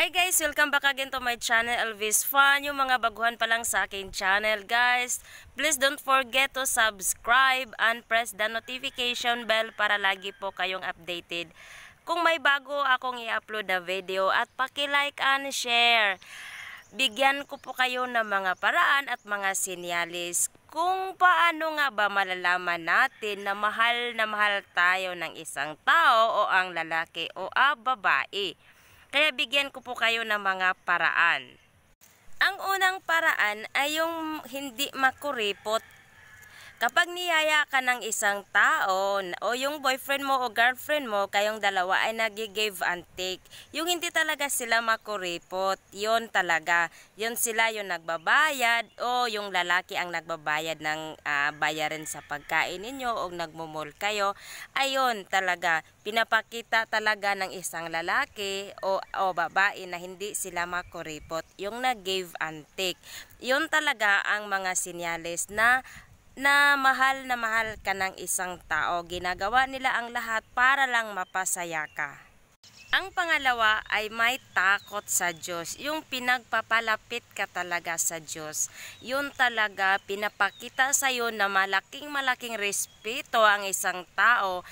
Hi guys! Welcome back again to my channel, Elvis Fan. Yung mga baguhan pa lang sa akin channel, guys. Please don't forget to subscribe and press the notification bell para lagi po kayong updated. Kung may bago akong i-upload na video at paki-like and share. Bigyan ko po kayo ng mga paraan at mga sinyalis kung paano nga ba malalaman natin na mahal na mahal tayo ng isang tao o ang lalaki o ang babae. Kaya bigyan ko po kayo ng mga paraan. Ang unang paraan ay yung hindi makuripot Kapag niyaya ka ng isang tao o yung boyfriend mo o girlfriend mo, kayong dalawa ay nag-give and take. Yung hindi talaga sila makuripot, yon talaga. Yon sila yung nagbabayad o yung lalaki ang nagbabayad ng uh, bayarin sa pagkain ninyo o nagmumol kayo. Ayon talaga, pinapakita talaga ng isang lalaki o, o babae na hindi sila makuripot. Yung nag-give and take. Yun talaga ang mga sinyales na na mahal na mahal ka ng isang tao. Ginagawa nila ang lahat para lang mapasaya ka. Ang pangalawa ay may takot sa Diyos. Yung pinagpapalapit ka talaga sa Diyos. Yun talaga pinapakita sa iyo na malaking malaking respeto ang isang tao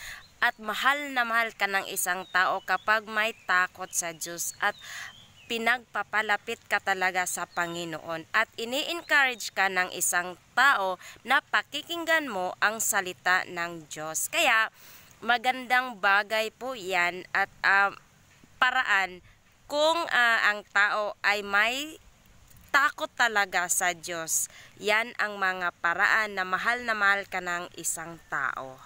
at mahal na mahal ka ng isang tao kapag may takot sa Diyos at pinagpapalapit ka talaga sa Panginoon at ini-encourage ka ng isang tao na pakikinggan mo ang salita ng Diyos. Kaya magandang bagay po yan at uh, paraan kung uh, ang tao ay may takot talaga sa Diyos. Yan ang mga paraan na mahal na mahal ka ng isang tao.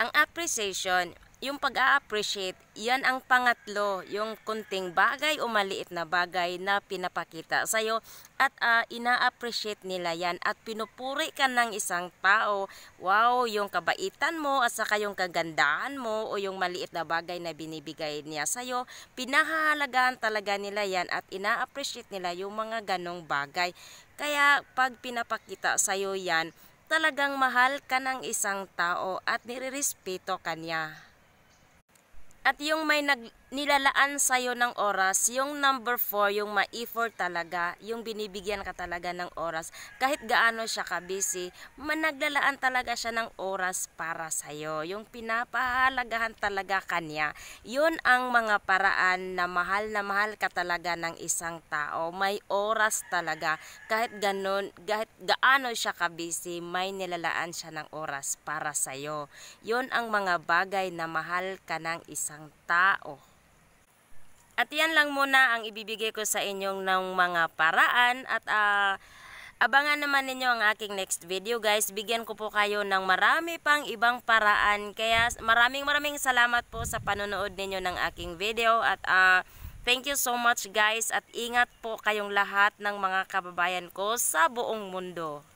Ang appreciation, yung pag-a-appreciate, yan ang pangatlo, yung kunting bagay o maliit na bagay na pinapakita sa'yo at uh, ina-appreciate nila yan at pinupuri ka ng isang tao. Wow, yung kabaitan mo at saka yung kagandahan mo o yung maliit na bagay na binibigay niya sa'yo, pinahahalagaan talaga nila yan at ina-appreciate nila yung mga ganong bagay. Kaya pag pinapakita sa'yo yan, talagang mahal ka ng isang tao at nirerespeto ka niya. At yung may nag nilalaan sa'yo ng oras, yung number 4, yung ma-effort talaga, yung binibigyan ka talaga ng oras, kahit gaano siya ka-busy, managlalaan talaga siya ng oras para sa'yo. Yung pinapahalagahan talaga kanya. Yun ang mga paraan na mahal na mahal ka talaga ng isang tao. May oras talaga. Kahit ganun, kahit gaano siya ka-busy, may nilalaan siya ng oras para sa'yo. Yun ang mga bagay na mahal ka ng isang tao. At yan lang muna ang ibibigay ko sa inyong ng mga paraan at uh, Abangan naman ninyo ang aking next video guys. Bigyan ko po kayo ng marami pang ibang paraan. Kaya maraming maraming salamat po sa panonood ninyo ng aking video. At uh, thank you so much guys. At ingat po kayong lahat ng mga kababayan ko sa buong mundo.